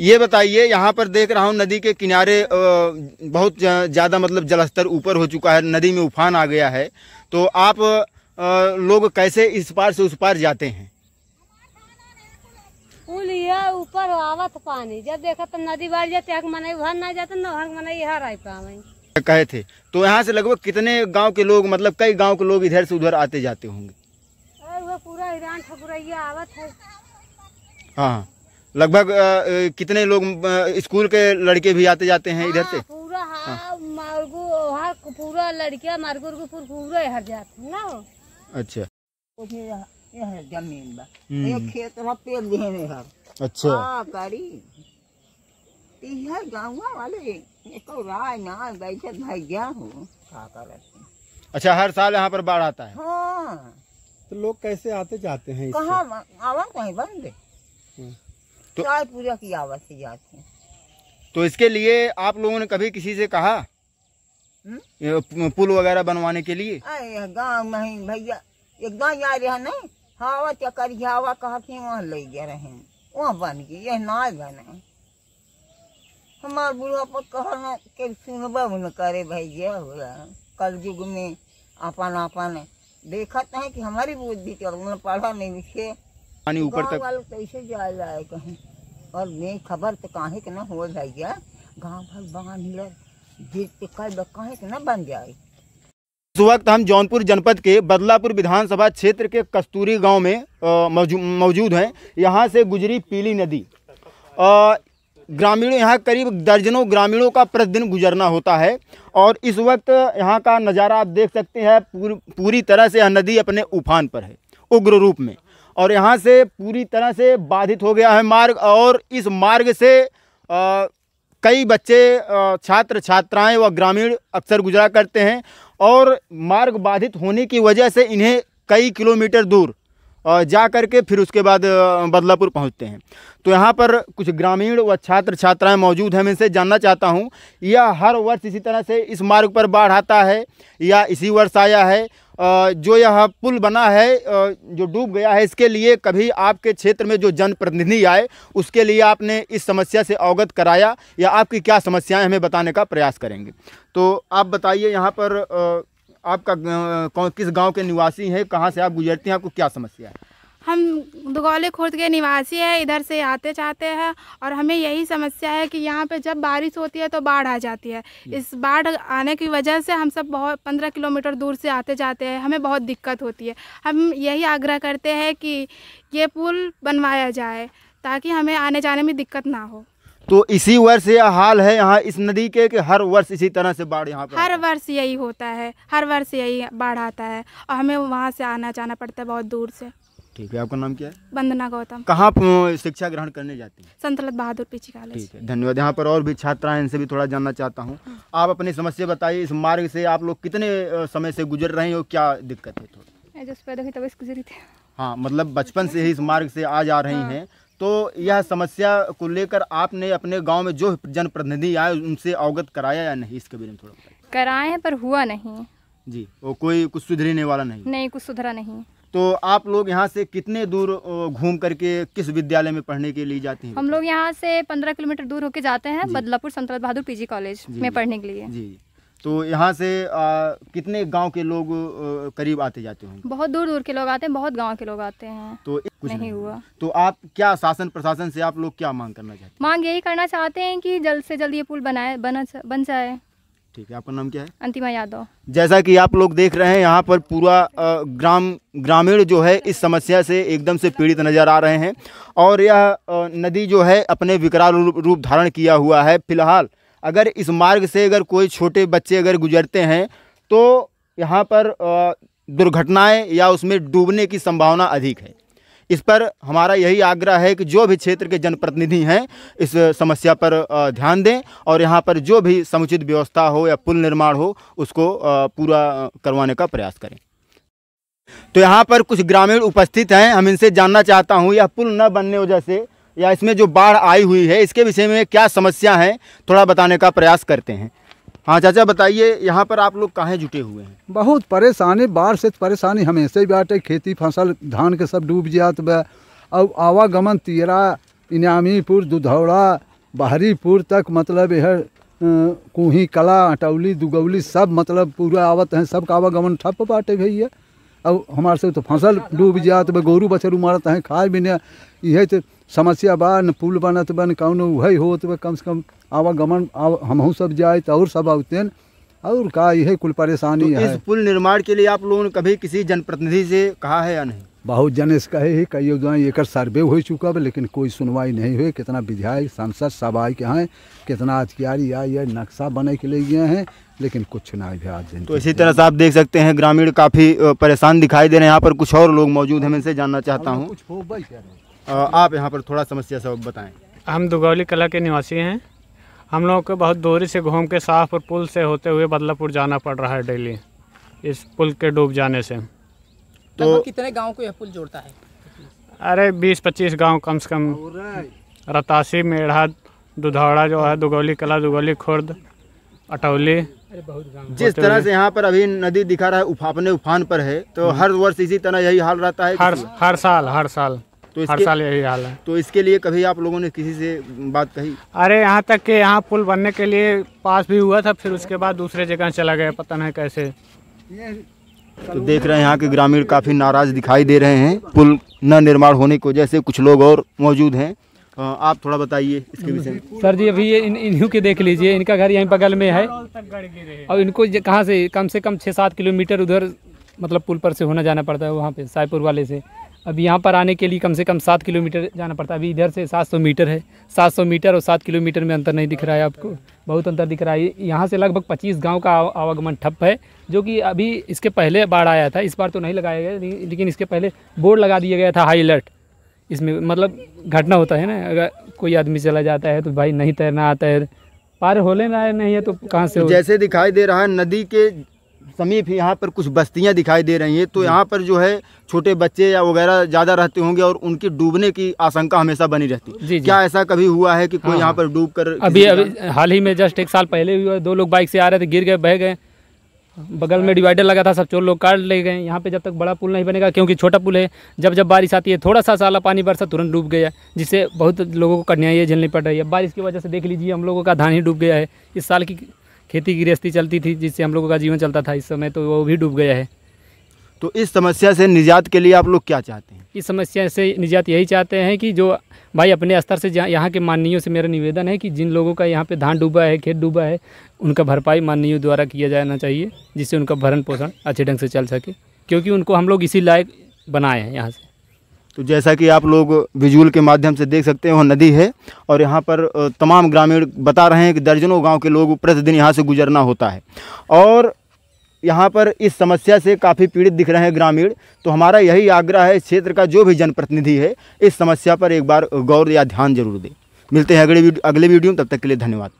ये बताइए यहाँ पर देख रहा हूँ नदी के किनारे बहुत ज़्यादा मतलब जलस्तर ऊपर हो चुका है नदी में उफान आ गया है तो आप लोग कैसे इस पार से उस पार जाते हैं ऊपर आवत पानी जब देखा तो नदी बाढ़ जाते मन उधर ना जाते तो न हक यहाँ आई पावे कहे थे तो यहाँ से लगभग कितने गांव के लोग मतलब कई गांव के लोग इधर से उधर आते जाते होंगे पूरा ईरान ठकुरैया आवत है हाँ, हाँ। लगभग कितने लोग स्कूल के लड़के भी आते जाते हैं इधर से हाँ, पूरा हाँ, पूरा पूरा हर जाते हैं ना अच्छा जमीन हम्म। ये खेत अच्छा हाँ, करी वाले राय ना बैठे अच्छा हर साल यहाँ पर बाढ़ आता है हाँ तो लोग कैसे आते जाते हैं कहाँ आवा कहीं बंद हम्म। तो, चार पूजा की आवाज से जाते हैं तो इसके लिए आप लोगों ने कभी किसी से कहा हम्म? पुल वगैरह बनवाने के लिए गाँव में भैया एक गाँव जा रहा नहीं हावा चकर हावा कहा कि वहाँ ले गए रहे वहाँ बन गई यह ना बने हमारे बूढ़ा पर कहना के सुनबे न करे भैया हुआ कल युग में अपन अपन देखते हैं कि हमारी बुद्धि चल पढ़ा नहीं लिखे पानी ऊपर तक कैसे जाए जाए कहीं और मैं खबर तो कहे के ना हो जाइया गांव भर बांध लर के ना बन जाए इस वक्त हम जौनपुर जनपद के बदलापुर विधानसभा क्षेत्र के कस्तूरी गांव में मौजूद हैं यहां से गुजरी पीली नदी ग्रामीण यहाँ करीब दर्जनों ग्रामीणों का प्रतिदिन गुजरना होता है और इस वक्त यहाँ का नज़ारा आप देख सकते हैं पूर, पूरी तरह से यह नदी अपने उफान पर है उग्र रूप में और यहाँ से पूरी तरह से बाधित हो गया है मार्ग और इस मार्ग से आ, कई बच्चे छात्र छात्राएं व ग्रामीण अक्सर गुजरा करते हैं और मार्ग बाधित होने की वजह से इन्हें कई किलोमीटर दूर और जा करके फिर उसके बाद बदलापुर पहुंचते हैं तो यहाँ पर कुछ ग्रामीण व छात्र छात्राएं मौजूद हैं मैं इनसे जानना चाहता हूँ यह हर वर्ष इसी तरह से इस मार्ग पर बाढ़ आता है या इसी वर्ष आया है जो यह पुल बना है जो डूब गया है इसके लिए कभी आपके क्षेत्र में जो जनप्रतिनिधि आए उसके लिए आपने इस समस्या से अवगत कराया या आपकी क्या समस्याएँ हमें बताने का प्रयास करेंगे तो आप बताइए यहाँ पर आपका कौन किस गांव के निवासी हैं कहाँ से आप गुजरती हैं आपको क्या समस्या है हम दुगौली खुर्द के निवासी हैं इधर से आते जाते हैं और हमें यही समस्या है कि यहाँ पे जब बारिश होती है तो बाढ़ आ जाती है इस बाढ़ आने की वजह से हम सब बहुत पंद्रह किलोमीटर दूर से आते जाते हैं हमें बहुत दिक्कत होती है हम यही आग्रह करते हैं कि ये पुल बनवाया जाए ताकि हमें आने जाने में दिक्कत ना हो तो इसी वर्ष यह हाल है यहाँ इस नदी के कि हर वर्ष इसी तरह से बाढ़ यहाँ हर वर्ष यही होता है हर वर्ष यही बाढ़ आता है और हमें वहाँ से आना जाना पड़ता है बहुत दूर से ठीक है आपका नाम क्या है वंदना गौतम कहाँ शिक्षा ग्रहण करने जाती है संतलत बहादुर पीछे कॉलेज ठीक है धन्यवाद यहाँ पर और भी छात्रा इनसे भी थोड़ा जानना चाहता हूँ हाँ। आप अपनी समस्या बताइए इस मार्ग से आप लोग कितने समय से गुजर रहे हो क्या दिक्कत है थोड़ी पैदा हुई तब गुजरी थी हाँ मतलब बचपन से ही इस मार्ग से आज आ रही हाँ। हैं तो यह समस्या को लेकर आपने अपने गांव में जो जनप्रतिनिधि आए उनसे अवगत कराया या नहीं इसके बारे में थोड़ा कराए हैं पर हुआ नहीं जी वो कोई कुछ सुधरने वाला नहीं नहीं कुछ सुधरा नहीं तो आप लोग यहाँ से कितने दूर घूम करके किस विद्यालय में पढ़ने के लिए जाते हैं हम लोग यहाँ से पंद्रह किलोमीटर दूर होके जाते हैं बदलापुर संतरा बहादुर पीजी कॉलेज में पढ़ने के लिए जी तो यहाँ से आ, कितने गांव के लोग आ, करीब आते जाते होंगे बहुत दूर दूर के लोग आते हैं बहुत गांव के लोग आते हैं तो कुछ नहीं, नहीं हुआ तो आप क्या शासन प्रशासन से आप लोग क्या मांग करना चाहते हैं मांग यही करना चाहते हैं कि जल्द से जल्द ये पुल बनाए बना बन जाए ठीक है आपका नाम क्या है अंतिमा यादव जैसा कि आप लोग देख रहे हैं यहाँ पर पूरा ग्राम ग्रामीण जो है इस समस्या से एकदम से पीड़ित नज़र आ रहे हैं और यह नदी जो है अपने विकराल रूप धारण किया हुआ है फिलहाल अगर इस मार्ग से अगर कोई छोटे बच्चे अगर गुजरते हैं तो यहाँ पर दुर्घटनाएं या उसमें डूबने की संभावना अधिक है इस पर हमारा यही आग्रह है कि जो भी क्षेत्र के जनप्रतिनिधि हैं इस समस्या पर ध्यान दें और यहाँ पर जो भी समुचित व्यवस्था हो या पुल निर्माण हो उसको पूरा करवाने का प्रयास करें तो यहाँ पर कुछ ग्रामीण उपस्थित हैं हम इनसे जानना चाहता हूँ यह पुल न बनने वजह से या इसमें जो बाढ़ आई हुई है इसके विषय में क्या समस्या है थोड़ा बताने का प्रयास करते हैं हाँ चाचा बताइए यहाँ पर आप लोग कहाँ जुटे हुए हैं बहुत परेशानी बाढ़ से परेशानी हमेशा ही बैठे खेती फसल धान के सब डूब जात बा अब आवागमन तीरा इनामीपुर दुधौड़ा बहरीपुर तक मतलब यह कुही कला अटौली दुगौली सब मतलब पूरा आवत हैं सब का आवागमन ठप बाटे भैया अब हमारे से तो फसल डूब जात बा गोरू बछरू मारत हैं खाए भी नहीं यही तो समस्या बा न पुल बनत बन कौन वही होत बा कम से कम आवागमन आव, हमहू सब जाए और सब आते और का यही कुल परेशानी तो है इस पुल निर्माण के लिए आप लोगों ने कभी किसी जनप्रतिनिधि से कहा है या नहीं बहुत जन इस कहे ही कई एक सर्वे हो चुका है लेकिन कोई सुनवाई नहीं हुई कितना विधायक सांसद सब आए के हैं कितना अधिकारी आए या नक्शा बने के लिए गए हैं लेकिन कुछ ना भी तो इसी तरह से आप देख सकते हैं ग्रामीण काफ़ी परेशान दिखाई दे रहे हैं यहाँ पर कुछ और लोग मौजूद हैं मैं इनसे जानना चाहता हूँ कुछ आप यहाँ पर थोड़ा समस्या सब बताएं हम दुगौली कला के निवासी हैं हम लोगों को बहुत दूरी से घूम के साफ और पुल से होते हुए बदलापुर जाना पड़ रहा है डेली इस पुल के डूब जाने से तो, तो- कितने गाँव को यह पुल जोड़ता है अरे बीस पच्चीस गाँव कम से कम रतासी मेढ़ा दुधौड़ा जो है दुगौली कला दुगौली खुर्द अटौली जिस तरह से यहाँ पर अभी नदी दिखा रहा है उफापने उफान पर है तो हम्म। हर वर्ष इसी तरह यही हाल रहता है हर हर साल हर साल तो हर साल यही हाल है तो इसके लिए कभी आप लोगों ने किसी से बात कही अरे यहाँ तक के यहाँ पुल बनने के लिए पास भी हुआ था फिर उसके बाद दूसरे जगह चला गया पता नहीं कैसे तो देख रहे हैं यहाँ के ग्रामीण काफ़ी नाराज दिखाई दे रहे हैं पुल न निर्माण होने की वजह से कुछ लोग और मौजूद हैं आप थोड़ा बताइए इसके विषय में सर जी अभी ये इन इन्हीं के देख लीजिए इनका घर यहीं बगल में है और इनको कहाँ से कम से कम छः सात किलोमीटर उधर मतलब पुल पर से होना जाना पड़ता है वहाँ पे साईपुर वाले से अब यहाँ पर आने के लिए कम से कम सात किलोमीटर जाना पड़ता है अभी इधर से सात सौ मीटर है सात सौ मीटर और सात किलोमीटर में अंतर नहीं दिख रहा है आपको बहुत अंतर दिख रहा है यहाँ से लगभग पच्चीस गांव का आवागमन ठप है जो कि अभी इसके पहले बाढ़ आया था इस बार तो नहीं लगाया गया लेकिन इसके पहले बोर्ड लगा दिया गया था हाई अलर्ट इसमें मतलब घटना होता है ना अगर कोई आदमी चला जाता है तो भाई नहीं तैरना आता है पार हो नहीं है तो कहाँ से तो जैसे दिखाई दे रहा है नदी के समीप यहाँ पर कुछ बस्तियाँ दिखाई दे रही हैं तो यहाँ पर जो है छोटे बच्चे या वगैरह ज़्यादा रहते होंगे और उनकी डूबने की आशंका हमेशा बनी रहती है जी क्या ऐसा कभी हुआ है कि कोई हाँ, यहाँ हाँ। पर डूब कर अभी अभी हाल ही में जस्ट एक साल पहले हुआ दो लोग बाइक से आ रहे थे गिर गए बह गए बगल में डिवाइडर लगा था सब चोर लोग काट ले गए यहाँ पे जब तक बड़ा पुल नहीं बनेगा क्योंकि छोटा पुल है जब जब बारिश आती है थोड़ा सा साला पानी बरसा तुरंत डूब गया जिससे बहुत लोगों को कठिनाइयाँ झेलनी पड़ रही है बारिश की वजह से देख लीजिए हम लोगों का धान ही डूब गया है इस साल की खेती गृहस्थी चलती थी जिससे हम लोगों का जीवन चलता था इस समय तो वो भी डूब गया है तो इस समस्या से निजात के लिए आप लोग क्या चाहते हैं इस समस्या से निजात यही चाहते हैं कि जो भाई अपने स्तर से यहाँ के माननीयों से मेरा निवेदन है कि जिन लोगों का यहाँ पे धान डूबा है खेत डूबा है उनका भरपाई माननीयों द्वारा किया जाना चाहिए जिससे उनका भरण पोषण अच्छे ढंग से चल सके क्योंकि उनको हम लोग इसी लायक बनाए हैं यहाँ से तो जैसा कि आप लोग विजुअल के माध्यम से देख सकते हैं वह नदी है और यहाँ पर तमाम ग्रामीण बता रहे हैं कि दर्जनों गांव के लोग प्रतिदिन यहाँ से गुजरना होता है और यहाँ पर इस समस्या से काफ़ी पीड़ित दिख रहे हैं ग्रामीण तो हमारा यही आग्रह है इस क्षेत्र का जो भी जनप्रतिनिधि है इस समस्या पर एक बार गौर या ध्यान जरूर दें मिलते हैं अगले अगले वीडियो में तब तक के लिए धन्यवाद